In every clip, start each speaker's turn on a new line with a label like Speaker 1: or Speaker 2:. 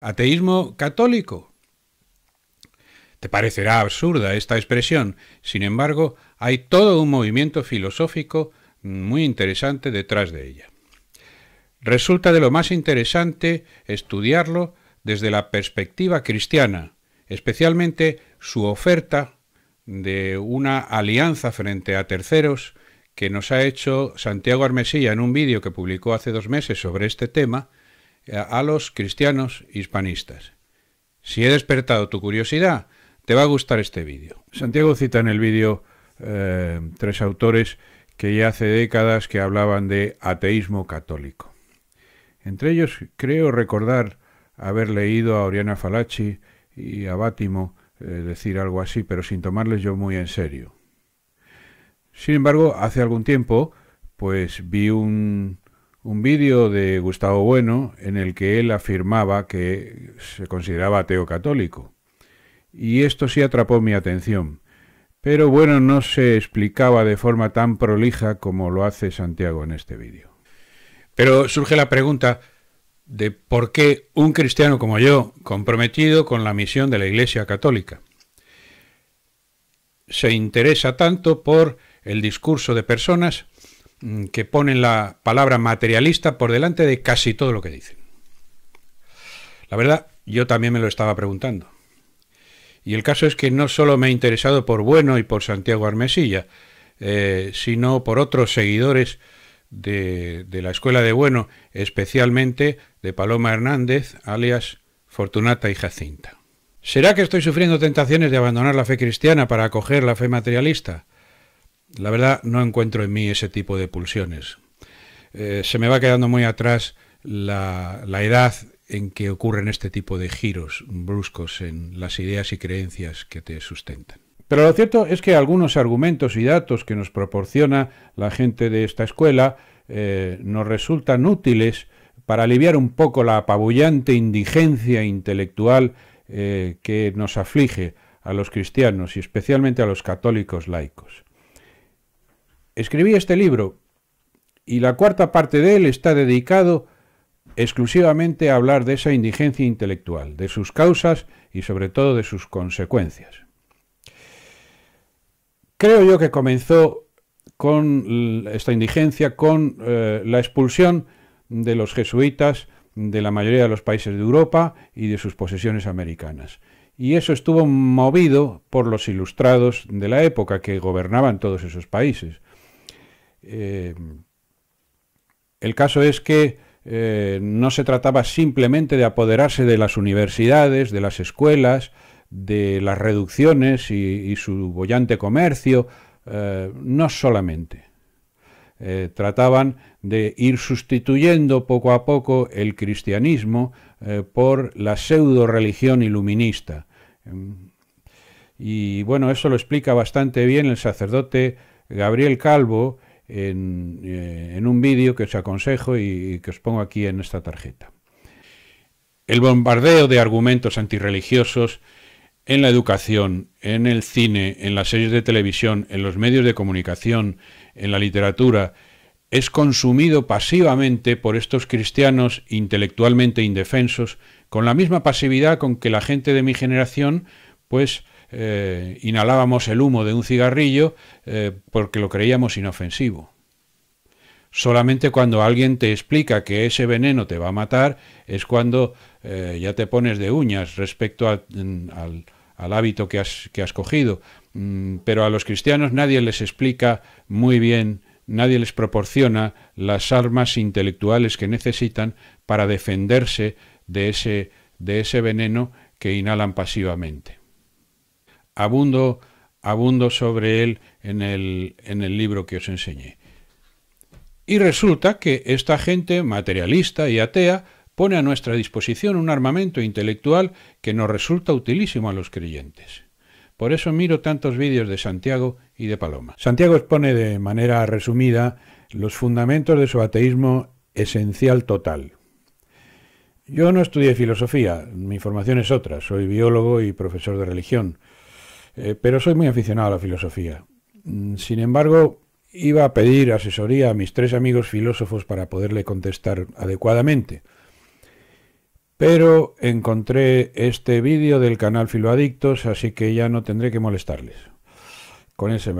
Speaker 1: ateísmo católico. Te parecerá absurda esta expresión, sin embargo, hay todo un movimiento filosófico muy interesante detrás de ella. Resulta de lo más interesante estudiarlo desde la perspectiva cristiana, especialmente su oferta de una alianza frente a terceros que nos ha hecho Santiago Armesilla en un vídeo que publicó hace dos meses sobre este tema, a los cristianos hispanistas. Si he despertado tu curiosidad, te va a gustar este vídeo. Santiago cita en el vídeo eh, tres autores que ya hace décadas que hablaban de ateísmo católico. Entre ellos creo recordar haber leído a Oriana Falacci y a Bátimo eh, decir algo así, pero sin tomarles yo muy en serio. Sin embargo, hace algún tiempo, pues vi un un vídeo de Gustavo Bueno en el que él afirmaba que se consideraba ateo católico. Y esto sí atrapó mi atención. Pero bueno, no se explicaba de forma tan prolija como lo hace Santiago en este vídeo. Pero surge la pregunta de por qué un cristiano como yo, comprometido con la misión de la Iglesia Católica, se interesa tanto por el discurso de personas Mm, que ponen la palabra materialista por delante de casi todo lo que dicen. La verdad, yo también me lo estaba preguntando. Y el caso es que no solo me he interesado por Bueno y por Santiago Armesilla, eh, sino por otros seguidores de, de, la Escuela de Bueno, especialmente de Paloma Hernández, alias Fortunata y Jacinta. ¿Será que estoy sufriendo tentaciones de abandonar la fe cristiana para acoger la fe materialista? La verdad, no encuentro en mí ese tipo de pulsiones. Eh, se me va quedando muy atrás la, edad en que ocurren este tipo de giros bruscos en las ideas y creencias que te sustentan. Pero lo cierto es que algunos argumentos y datos que nos proporciona la gente de esta escuela eh, nos resultan útiles para aliviar un poco la apabullante indigencia intelectual eh, que nos aflige a los cristianos y especialmente a los católicos laicos. Escribí este libro y la cuarta parte de él está dedicado exclusivamente a hablar de esa indigencia intelectual, de sus causas y sobre todo de sus consecuencias. Creo yo que comenzó con esta indigencia, con eh, la expulsión de los jesuitas de la mayoría de los países de Europa y de sus posesiones americanas. Y eso estuvo movido por los ilustrados de la época que gobernaban todos esos países. Em, el caso es que eh, no se trataba simplemente de apoderarse de las universidades, de las escuelas, de las reducciones y, su bollante comercio, eh, no solamente. Eh, trataban de ir sustituyendo poco a poco el cristianismo por la pseudo religión iluminista. Em, y bueno, eso lo explica bastante bien el sacerdote Gabriel Calvo, eh, en, un vídeo que os aconsejo y, y que os pongo aquí en esta tarjeta. El bombardeo de argumentos antirreligiosos en la educación, en el cine, en las series de televisión, en los medios de comunicación, en la literatura, es consumido pasivamente por estos cristianos intelectualmente indefensos, con la misma pasividad con que la gente de mi generación, pues, eh, inhalábamos el humo de un cigarrillo eh, porque lo creíamos inofensivo. Solamente cuando alguien te explica que ese veneno te va a matar es cuando eh, ya te pones de uñas respecto al, mm, hábito que has, cogido. Mm, pero a los cristianos nadie les explica muy bien, nadie les proporciona las armas intelectuales que necesitan para defenderse de ese veneno que inhalan pasivamente abundo, abundo sobre él en el, en el libro que os enseñé. Y resulta que esta gente materialista y atea pone a nuestra disposición un armamento intelectual que nos resulta utilísimo a los creyentes. Por eso miro tantos vídeos de Santiago y de Paloma. Santiago expone de manera resumida los fundamentos de su ateísmo esencial total. Yo no estudié filosofía, mi formación es otra, soy biólogo y profesor de religión. Eh, pero soy muy aficionado a la filosofía. Mm, sin embargo, iba a pedir asesoría a mis tres amigos filósofos para poderle contestar adecuadamente. Pero encontré este vídeo del canal Filoadictos, así que ya no tendré que molestarles. Con, eso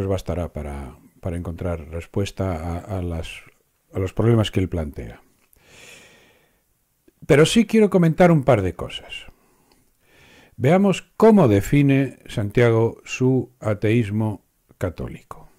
Speaker 1: os bastará para, encontrar respuesta a los problemas que él plantea. Pero sí quiero comentar un par de cosas. Veamos cómo define Santiago su
Speaker 2: ateísmo católico.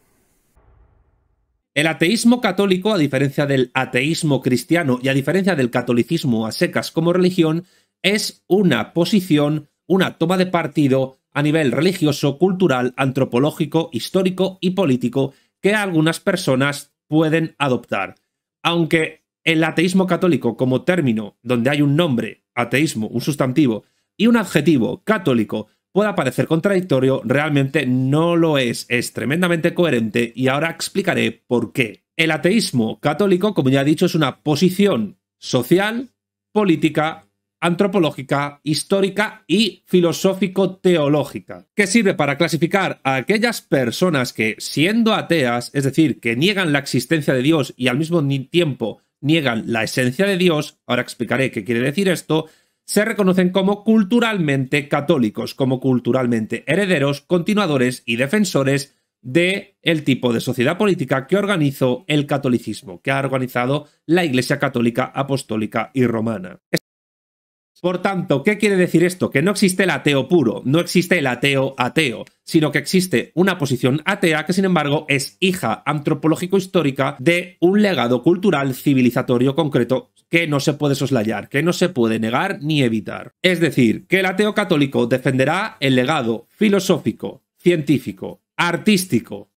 Speaker 2: El ateísmo católico, a diferencia del ateísmo cristiano y a diferencia del catolicismo a secas como religión, es una posición, una toma de partido a nivel religioso, cultural, antropológico, histórico y político que algunas personas pueden adoptar. Aunque el ateísmo católico como término, donde hay un nombre, ateísmo, un sustantivo, y un adjetivo católico pueda parecer contradictorio, realmente no lo es, es tremendamente coherente y ahora explicaré por qué. El ateísmo católico, como ya he dicho, es una posición social, política, antropológica, histórica y filosófico-teológica, que sirve para clasificar a aquellas personas que, siendo ateas, es decir, que niegan la existencia de Dios y al mismo tiempo niegan la esencia de Dios, ahora explicaré qué quiere decir esto, se reconocen como culturalmente católicos, como culturalmente herederos, continuadores y defensores de el tipo de sociedad política que organizó el catolicismo, que ha organizado la Iglesia Católica Apostólica y Romana. Por tanto, ¿qué quiere decir esto? Que no existe el ateo puro, no existe el ateo ateo, sino que existe una posición atea que sin embargo es hija antropológico-histórica de un legado cultural civilizatorio concreto que no se puede soslayar, que no se puede negar ni evitar. Es decir, que el ateo católico defenderá el legado filosófico, científico, artístico,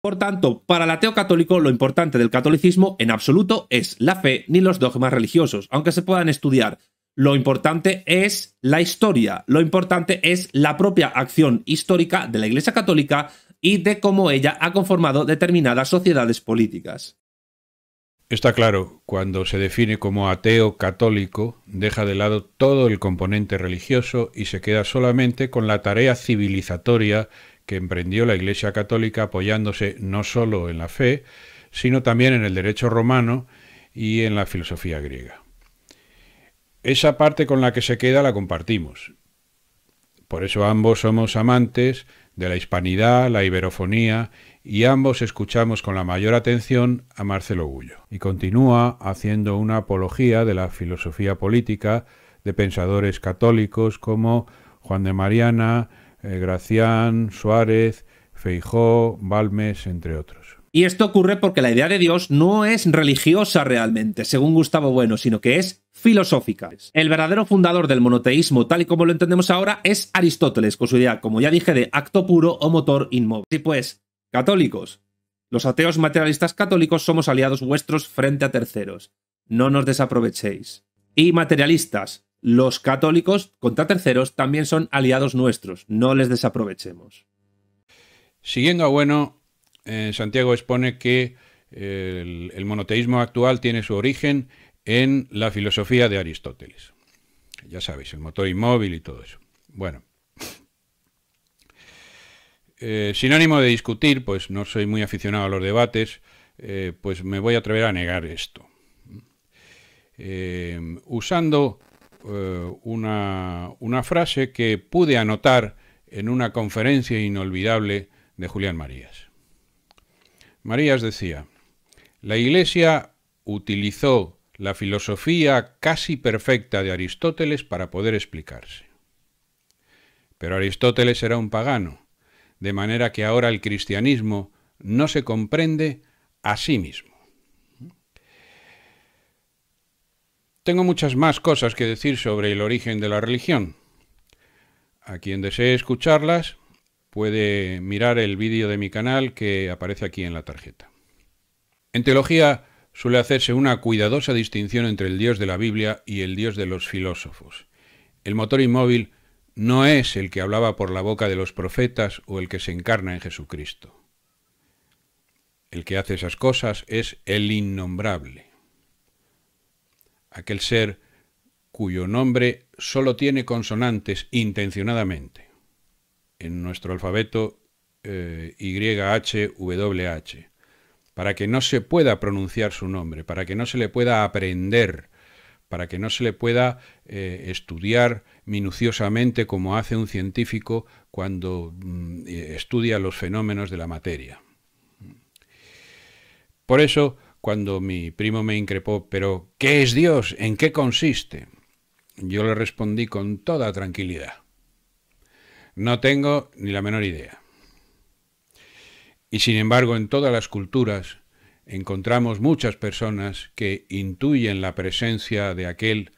Speaker 2: por tanto, para el ateo católico lo importante del catolicismo en absoluto es la fe ni los dogmas religiosos, aunque se puedan estudiar lo importante es la historia, lo importante es la propia acción histórica de la Iglesia Católica y de cómo ella ha conformado determinadas sociedades políticas.
Speaker 1: Está claro, cuando se define como ateo católico, deja de lado todo el componente religioso y se queda solamente con la tarea civilizatoria que emprendió la Iglesia Católica apoyándose no solo en la fe, sino también en el derecho romano y en la filosofía griega esa parte con la que se queda la compartimos. Por eso ambos somos amantes de la hispanidad, la iberofonía, y ambos escuchamos con la mayor atención a Marcelo Gullo. Y continúa haciendo una apología de la filosofía política de pensadores católicos como Juan de Mariana, eh, Gracián,
Speaker 2: Suárez, Feijó, Balmes, entre otros. Y esto ocurre porque la idea de Dios no es religiosa realmente, según Gustavo Bueno, sino que es filosófica. El verdadero fundador del monoteísmo, tal y como lo entendemos ahora, es Aristóteles, con su idea, como ya dije, de acto puro o motor inmóvil. Y pues, católicos, los ateos materialistas católicos somos aliados vuestros frente a terceros. No nos desaprovechéis. Y materialistas, los católicos contra terceros también son aliados nuestros. No les desaprovechemos.
Speaker 1: Siguiendo a Bueno, eh, Santiago expone que eh, el, monoteísmo actual tiene su origen en la filosofía de Aristóteles. Ya sabéis, el motor inmóvil y todo eso. Bueno. Eh, sin ánimo de discutir, pues no soy muy aficionado a los debates, pues me voy a atrever a negar esto. usando una, frase que pude anotar en una conferencia inolvidable de Julián Marías. Marías decía, la Iglesia utilizó la filosofía casi perfecta de Aristóteles para poder explicarse. Pero Aristóteles era un pagano, de manera que ahora el cristianismo no se comprende a sí mismo. Tengo muchas más cosas que decir sobre el origen de la religión. A quien desee escucharlas, puede mirar el vídeo de mi canal que aparece aquí en la tarjeta. En teología suele hacerse una cuidadosa distinción entre el Dios de la Biblia y el Dios de los filósofos. El motor inmóvil no es el que hablaba por la boca de los profetas o el que se encarna en Jesucristo. El que hace esas cosas es el innombrable, aquel ser cuyo nombre solo tiene consonantes intencionadamente en nuestro alfabeto eh, YHWH, para que no se pueda pronunciar su nombre, para que no se le pueda aprender, para que no se le pueda eh, estudiar minuciosamente como hace un científico cuando mm, eh, estudia los fenómenos de la materia. Por eso, cuando mi primo me increpó, pero ¿qué es Dios? ¿En qué consiste? Yo le respondí con toda tranquilidad. No tengo ni la menor idea. Y sin embargo, en todas las culturas encontramos muchas personas que intuyen la presencia de aquel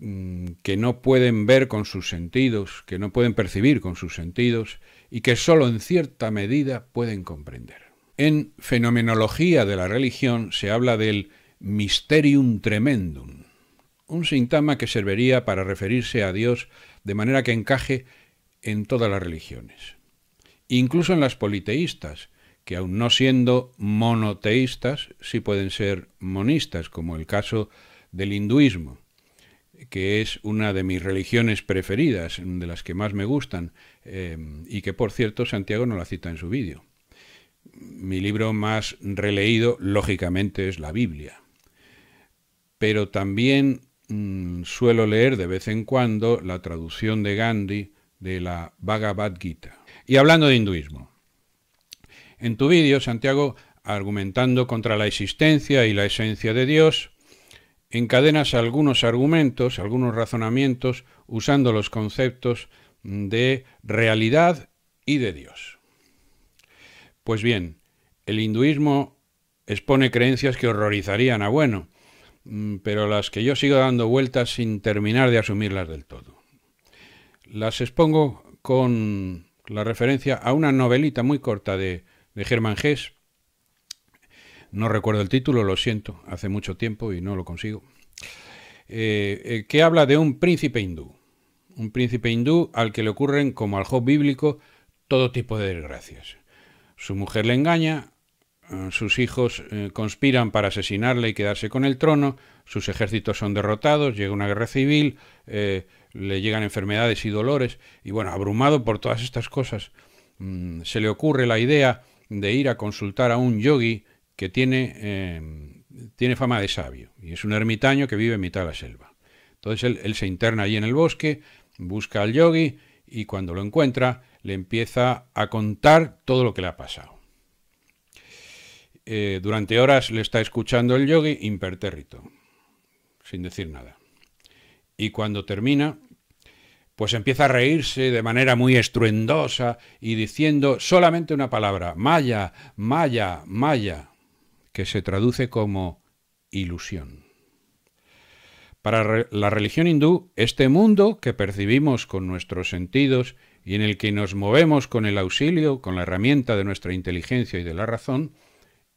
Speaker 1: mm, que no pueden ver con sus sentidos, que no pueden percibir con sus sentidos y que sólo en cierta medida pueden comprender. En fenomenología de la religión se habla del mysterium tremendum, un sintoma que serviría para referirse a Dios de manera que encaje en todas las religiones, incluso en las politeístas, que aun no siendo monoteístas, sí pueden ser monistas, como el caso del hinduismo, que es una de mis religiones preferidas, de las que más me gustan, eh, y que por cierto Santiago no la cita en su vídeo. Mi libro más releído, lógicamente, es la Biblia. Pero también mm, suelo leer de vez en cuando la traducción de Gandhi de la Bhagavad Gita. Y hablando de hinduismo, en tu vídeo, Santiago, argumentando contra la existencia y la esencia de Dios, encadenas algunos argumentos, algunos razonamientos, usando los conceptos de realidad y de Dios. Pues bien, el hinduismo expone creencias que horrorizarían a bueno, mm, pero las que yo sigo dando vueltas sin terminar de asumirlas del todo las expongo con la referencia a una novelita muy corta de, de Germán Gess. No recuerdo el título, lo siento, hace mucho tiempo y no lo consigo. Eh, eh, que habla de un príncipe hindú. Un príncipe hindú al que le ocurren, como al Job bíblico, todo tipo de desgracias. Su mujer le engaña, eh, sus hijos conspiran para asesinarle y quedarse con el trono, sus ejércitos son derrotados, llega una guerra civil, le llegan enfermedades y dolores, y bueno, abrumado por todas estas cosas, mm, se le ocurre la idea de ir a consultar a un yogi que tiene, em, tiene fama de sabio, y es un ermitaño que vive en mitad de la selva. Entonces él, se interna allí en el bosque, busca al yogi, y cuando lo encuentra, le empieza a contar todo lo que le ha pasado. Eh, durante horas le está escuchando el yogi impertérrito, sin decir nada y cuando termina, pues empieza a reírse de manera muy estruendosa y diciendo solamente una palabra, Maya, Maya, Maya, que se traduce como ilusión. Para la religión hindú, este mundo que percibimos con nuestros sentidos y en el que nos movemos con el auxilio, con la herramienta de nuestra inteligencia y de la razón,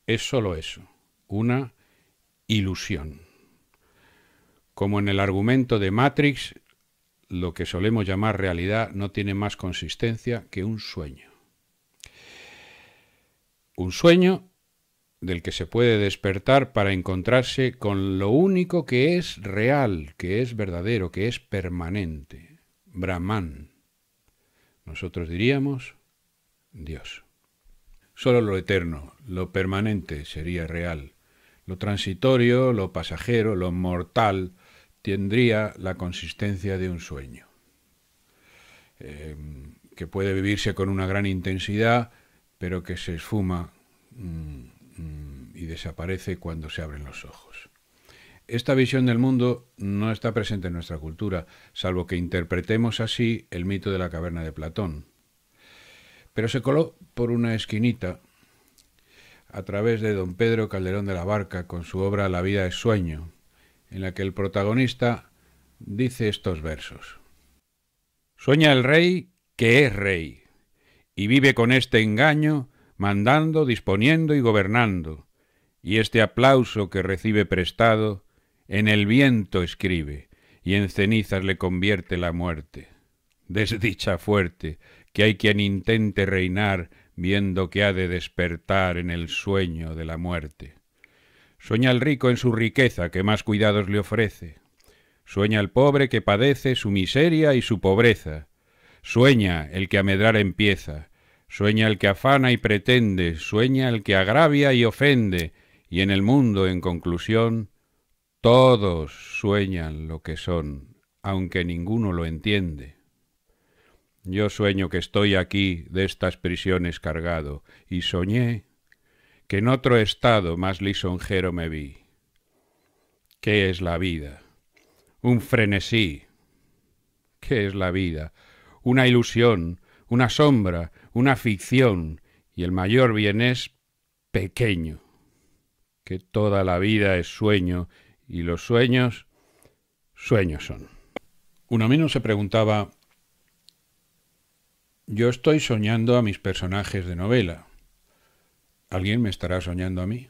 Speaker 1: es sólo eso, una ilusión. Como en el argumento de Matrix, lo que solemos llamar realidad no tiene más consistencia que un sueño. Un sueño del que se puede despertar para encontrarse con lo único que es real, que es verdadero, que es permanente, Brahman. Nosotros diríamos Dios. Solo lo eterno, lo permanente sería real, lo transitorio, lo pasajero, lo mortal, tendría la consistencia de un sueño, eh, que puede vivirse con una gran intensidad, pero que se esfuma mm, mm, y desaparece cuando se abren los ojos. Esta visión del mundo no está presente en nuestra cultura, salvo que interpretemos así el mito de la caverna de Platón. Pero se coló por una esquinita a través de don Pedro Calderón de la Barca con su obra La vida es sueño, en la que el protagonista dice estos versos. Sueña el rey que es rey, y vive con este engaño, mandando, disponiendo y gobernando, y este aplauso que recibe prestado, en el viento escribe, y en cenizas le convierte la muerte. Desdicha fuerte, que hay quien intente reinar, viendo que ha de despertar en el sueño de la muerte. Sueña el rico en su riqueza que más cuidados le ofrece. Sueña el pobre que padece su miseria y su pobreza. Sueña el que a medrar empieza. Sueña el que afana y pretende. Sueña el que agravia y ofende. Y en el mundo, en conclusión, todos sueñan lo que son, aunque ninguno lo entiende. Yo sueño que estoy aquí de estas prisiones cargado, y soñé que en otro estado más lisonjero me vi. ¿Qué es la vida? Un frenesí. ¿Qué es la vida? Una ilusión, una sombra, una ficción, y el mayor bien es pequeño, que toda la vida es sueño, y los sueños, sueños son. Uno menos se preguntaba, yo estoy soñando a mis personajes de novela, ¿Alguien me estará soñando a mí?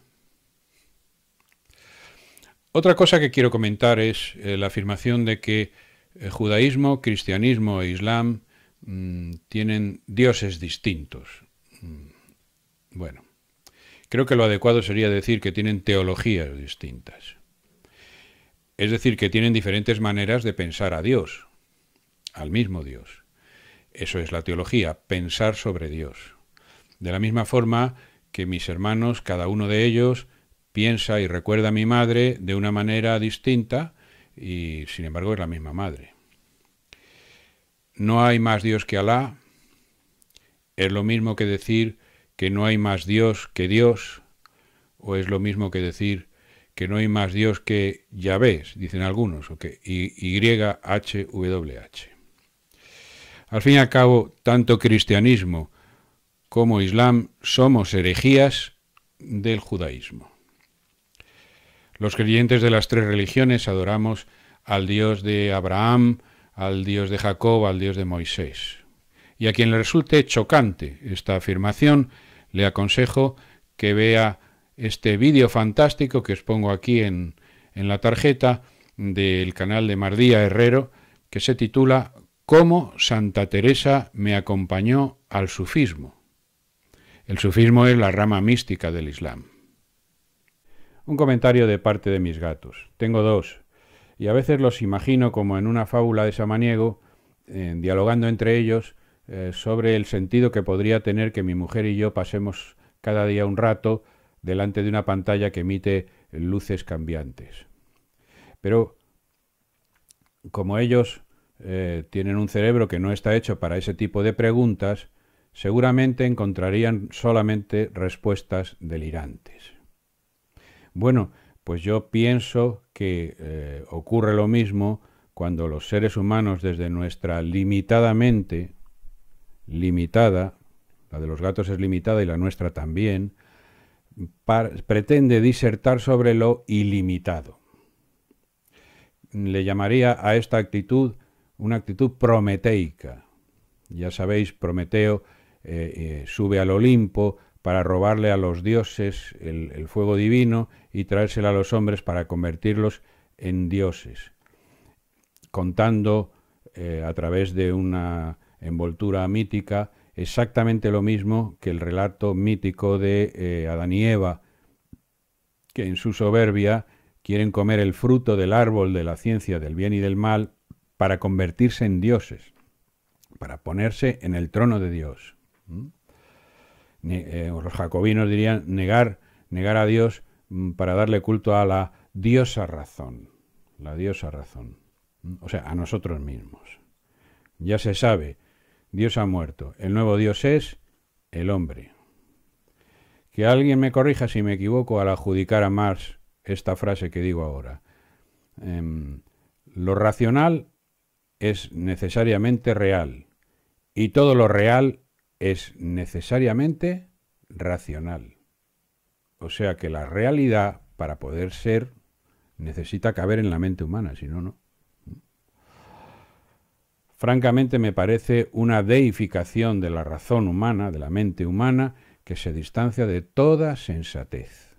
Speaker 1: Otra cosa que quiero comentar es eh, la afirmación de que eh, judaísmo, cristianismo e islam mm, tienen dioses distintos. Mm, bueno, creo que lo adecuado sería decir que tienen teologías distintas. Es decir, que tienen diferentes maneras de pensar a Dios, al mismo Dios. Eso es la teología, pensar sobre Dios. De la misma forma, que mis hermanos, cada uno de ellos, piensa y recuerda a mi madre de una manera distinta y sin embargo es la misma madre. No hay más Dios que Alá es lo mismo que decir que no hay más Dios que Dios o es lo mismo que decir que no hay más Dios que Yahvé, dicen algunos, o que H. Al fin y al cabo, tanto cristianismo como Islam somos herejías del judaísmo. Los creyentes de las tres religiones adoramos al Dios de Abraham, al Dios de Jacob, al Dios de Moisés. Y a quien le resulte chocante esta afirmación, le aconsejo que vea este vídeo fantástico que os pongo aquí en, en la tarjeta del canal de Mardía Herrero, que se titula Cómo Santa Teresa me acompañó al sufismo. El sufismo es la rama mística del Islam. Un comentario de parte de mis gatos. Tengo dos, y a veces los imagino como en una fábula de Samaniego, eh, dialogando entre ellos eh, sobre el sentido que podría tener que mi mujer y yo pasemos cada día un rato delante de una pantalla que emite luces cambiantes. Pero como ellos eh, tienen un cerebro que no está hecho para ese tipo de preguntas, seguramente encontrarían solamente respuestas delirantes. Bueno, pues yo pienso que eh, ocurre lo mismo cuando los seres humanos desde nuestra limitada mente, limitada, la de los gatos es limitada y la nuestra también, pretende disertar sobre lo ilimitado. Le llamaría a esta actitud una actitud prometeica. Ya sabéis, Prometeo eh, eh, sube al Olimpo para robarle a los dioses el, fuego divino y traérselo a los hombres para convertirlos en dioses, contando eh, a través de una envoltura mítica exactamente lo mismo que el relato mítico de Adán y Eva, que en su soberbia quieren comer el fruto del árbol de la ciencia del bien y del mal para convertirse en dioses, para ponerse en el trono de Dios. Eh, los jacobinos dirían negar, negar a Dios mm, para darle culto a la diosa razón, la diosa razón, o sea, a nosotros mismos. Ya se sabe, Dios ha muerto, el nuevo Dios es el hombre. Que alguien me corrija si me equivoco al adjudicar a Marx esta frase que digo ahora. Em, lo racional es necesariamente real y todo lo real es necesariamente racional. O sea que la realidad, para poder ser, necesita caber en la mente humana, si no, no. Francamente me parece una deificación de la razón humana, de la mente humana, que se distancia de toda sensatez.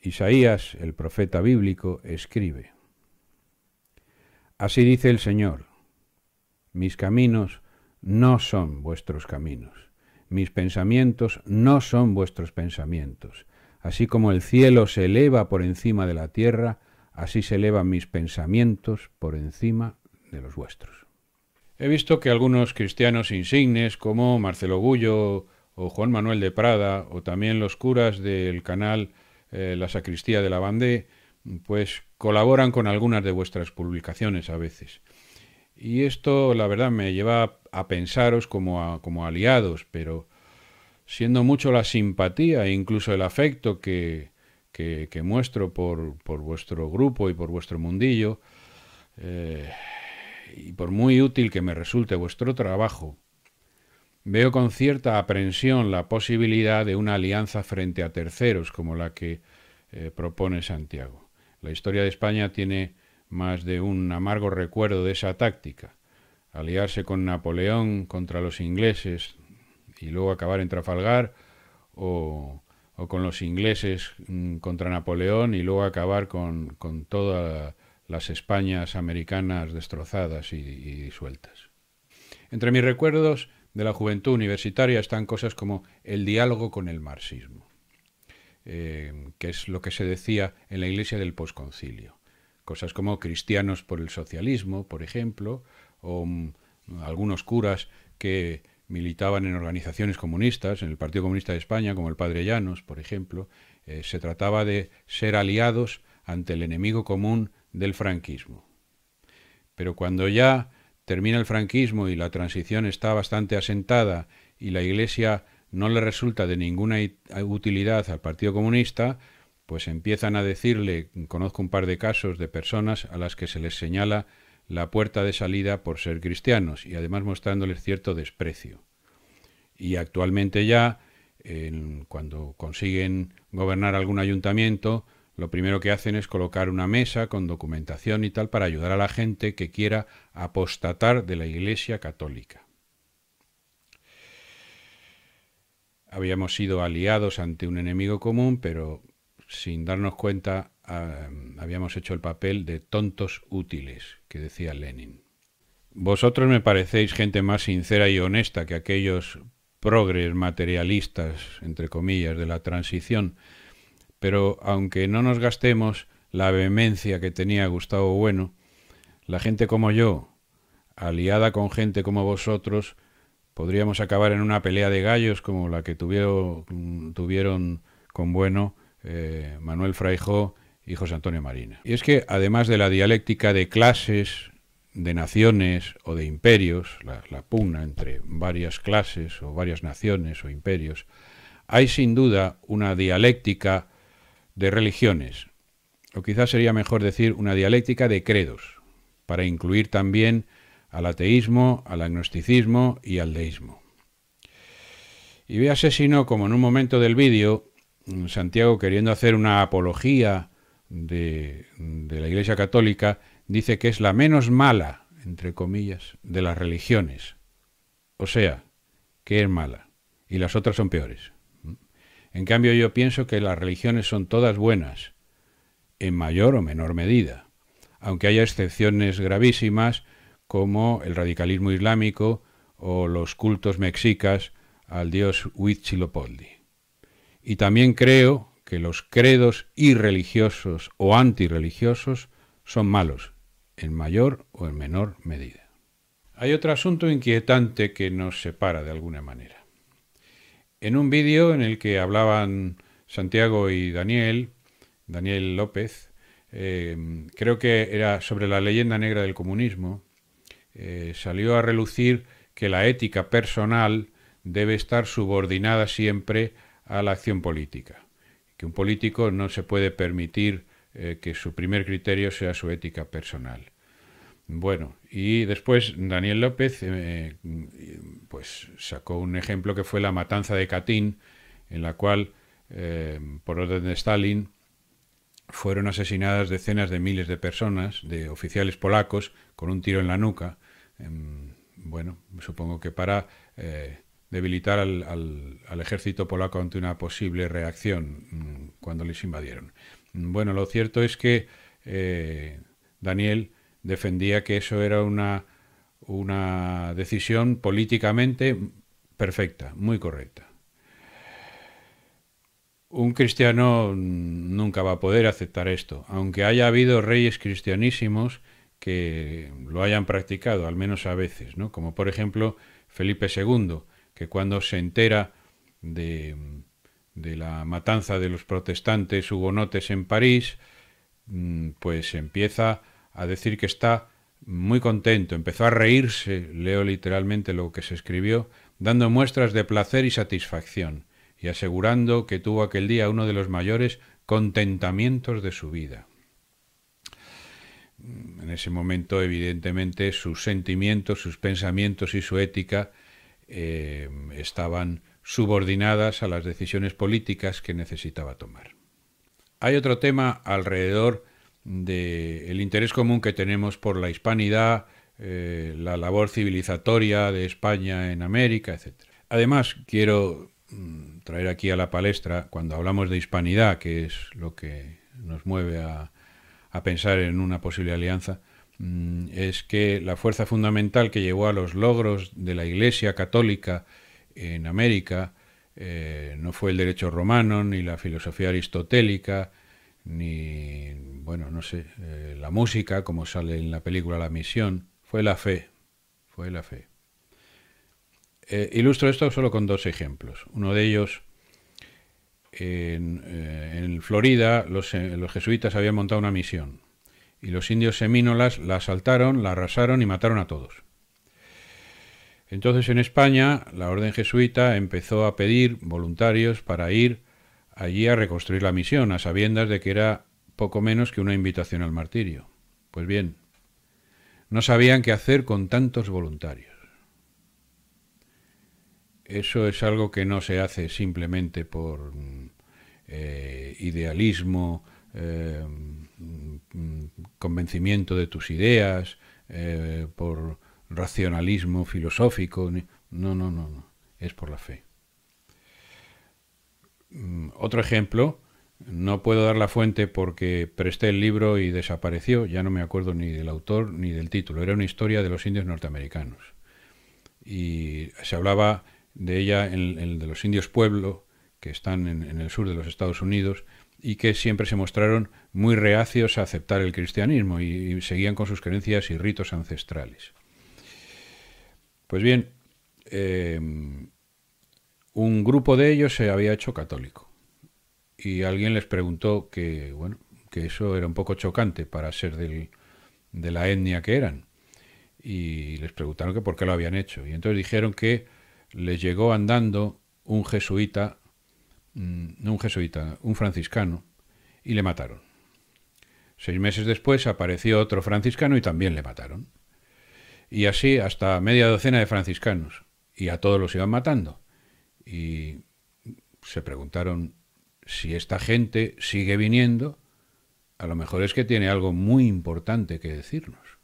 Speaker 1: Isaías, el profeta bíblico, escribe, Así dice el Señor, mis caminos no son vuestros caminos, mis pensamientos no son vuestros pensamientos. Así como el cielo se eleva por encima de la tierra, así se elevan mis pensamientos por encima de los vuestros. He visto que algunos cristianos insignes como Marcelo Gullo o Juan Manuel de Prada o también los curas del canal eh, La Sacristía de la Bandé, pues colaboran con algunas de vuestras publicaciones a veces. Y esto, la verdad, me lleva a pensaros como, como aliados, pero siendo mucho la simpatía e incluso el afecto que, que, muestro por, por, vuestro grupo y por vuestro mundillo, eh, y por muy útil que me resulte vuestro trabajo, veo con cierta aprensión la posibilidad de una alianza frente a terceros como la que eh, propone Santiago. La historia de España tiene más de un amargo recuerdo de esa táctica, aliarse con Napoleón contra los ingleses y luego acabar en Trafalgar, o, con los ingleses mm, contra Napoleón y luego acabar con, todas las Españas americanas destrozadas y, disueltas. Entre mis recuerdos de la juventud universitaria están cosas como el diálogo con el marxismo, eh, que es lo que se decía en la iglesia del posconcilio cosas como cristianos por el socialismo, por ejemplo, o mm, algunos curas que militaban en organizaciones comunistas, en el Partido Comunista de España, como el Padre Llanos, por ejemplo, eh, se trataba de ser aliados ante el enemigo común del franquismo. Pero cuando ya termina el franquismo y la transición está bastante asentada y la Iglesia no le resulta de ninguna utilidad al Partido Comunista, pues empiezan a decirle, conozco un par de casos de personas a las que se les señala la puerta de salida por ser cristianos y además mostrándoles cierto desprecio. Y actualmente ya, cuando consiguen gobernar algún ayuntamiento, lo primero que hacen es colocar una mesa con documentación y tal para ayudar a la gente que quiera apostatar de la Iglesia Católica. Habíamos sido aliados ante un enemigo común, pero sin darnos cuenta, ah, habíamos hecho el papel de tontos útiles, que decía Lenin. Vosotros me parecéis gente más sincera y honesta que aquellos progres materialistas, entre comillas, de la transición, pero aunque no nos gastemos la vehemencia que tenía Gustavo Bueno, la gente como yo, aliada con gente como vosotros, podríamos acabar en una pelea de gallos como la que mm, tuvieron con Bueno eh, Manuel Fraijo y José Antonio Marina. Y es que además de la dialéctica de clases, de naciones o de imperios, la, pugna entre varias clases o varias naciones o imperios, hay sin duda una dialéctica de religiones, o quizás sería mejor decir una dialéctica de credos, para incluir también al ateísmo, al agnosticismo y al deísmo. Y véase si no como en un momento del vídeo Santiago, queriendo hacer una apología de, la Iglesia Católica, dice que es la menos mala, entre comillas, de las religiones. O sea, que es mala y las otras son peores. En cambio, yo pienso que las religiones son todas buenas, en mayor o menor medida, aunque haya excepciones gravísimas como el radicalismo islámico o los cultos mexicas al dios Huitzilopochtli. Y también creo que los credos irreligiosos o antirreligiosos son malos, en mayor o en menor medida. Hay otro asunto inquietante que nos separa de alguna manera. En un vídeo en el que hablaban Santiago y Daniel, Daniel López, eh, creo que era sobre la leyenda negra del comunismo, eh, salió a relucir que la ética personal debe estar subordinada siempre a la acción política. Que un político no se puede permitir eh, que su primer criterio sea su ética personal. Bueno, y después Daniel López eh, mm, pues sacó un ejemplo que fue la matanza de Katyn, en la cual, eh, por orden de Stalin, fueron asesinadas decenas de miles de personas, de oficiales polacos, con un tiro en la nuca. Em, bueno, supongo que para debilitar al, al, ejército polaco ante una posible reacción mm, cuando les invadieron. Mm, bueno, lo cierto es que eh, Daniel defendía que eso era una, una decisión políticamente perfecta, muy correcta. Un cristiano mm, nunca va a poder aceptar esto, aunque haya habido reyes cristianísimos que lo hayan practicado, al menos a veces, ¿no? como por ejemplo Felipe II, que cuando se entera de, la matanza de los protestantes hugonotes en París, mm, pues empieza a decir que está muy contento, empezó a reírse, leo literalmente lo que se escribió, dando muestras de placer y satisfacción, y asegurando que tuvo aquel día uno de los mayores contentamientos de su vida. Mm, en ese momento, evidentemente, sus sentimientos, sus pensamientos y su ética eh, estaban subordinadas a las decisiones políticas que necesitaba tomar. Hay otro tema alrededor del interés común que tenemos por la hispanidad, eh, la labor civilizatoria de España en América, etc. Además, quiero mm, traer aquí a la palestra, cuando hablamos de hispanidad, que es lo que nos mueve a, a pensar en una posible alianza, Mm, es que la fuerza fundamental que llevó a los logros de la Iglesia católica en América eh, no fue el derecho romano, ni la filosofía aristotélica, ni, bueno, no sé, eh, la música, como sale en la película La Misión, fue la fe, fue la fe. Eh, ilustro esto solo con dos ejemplos. Uno de ellos, en, Florida, los, los jesuitas habían montado una misión, y los indios semínolas la asaltaron, la arrasaron y mataron a todos. Entonces en España la orden jesuita empezó a pedir voluntarios para ir allí a reconstruir la misión, a sabiendas de que era poco menos que una invitación al martirio. Pues bien, no sabían qué hacer con tantos voluntarios. Eso es algo que no se hace simplemente por mm, eh, idealismo, eh, Mm, convencimiento de tus ideas, eh, por racionalismo filosófico. No, no, no, no. Es por la fe. Mm, otro ejemplo, no puedo dar la fuente porque presté el libro y desapareció, ya no me acuerdo ni del autor ni del título, era una historia de los indios norteamericanos. Y se hablaba de ella en, el de los indios pueblo, que están en el sur de los Estados Unidos, y que siempre se mostraron muy reacios a aceptar el cristianismo y, seguían con sus creencias y ritos ancestrales. Pues bien, em, un grupo de ellos se había hecho católico y alguien les preguntó que, bueno, que eso era un poco chocante para ser del, de la etnia que eran y les preguntaron que por qué lo habían hecho y entonces dijeron que les llegó andando un jesuita Mm, un jesuita, un franciscano, y le mataron. Seis meses después apareció otro franciscano y también le mataron. Y así hasta media docena de franciscanos. Y a todos los iban matando. Y se preguntaron si esta gente sigue viniendo, a lo mejor es que tiene algo muy importante que decirnos.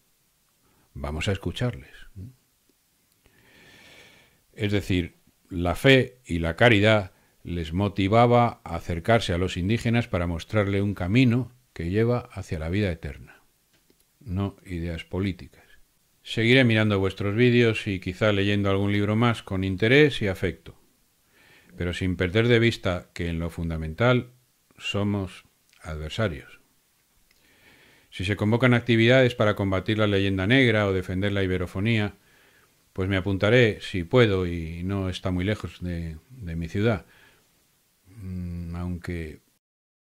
Speaker 1: Vamos a escucharles. Es decir, la fe y la caridad les motivaba a acercarse a los indígenas para mostrarle un camino que lleva hacia la vida eterna, no ideas políticas. Seguiré mirando vuestros vídeos y quizá leyendo algún libro más con interés y afecto, pero sin perder de vista que en lo fundamental somos adversarios. Si se convocan actividades para combatir la leyenda negra o defender la iberofonía, pues me apuntaré si puedo y no está muy lejos de, mi ciudad Mm, aunque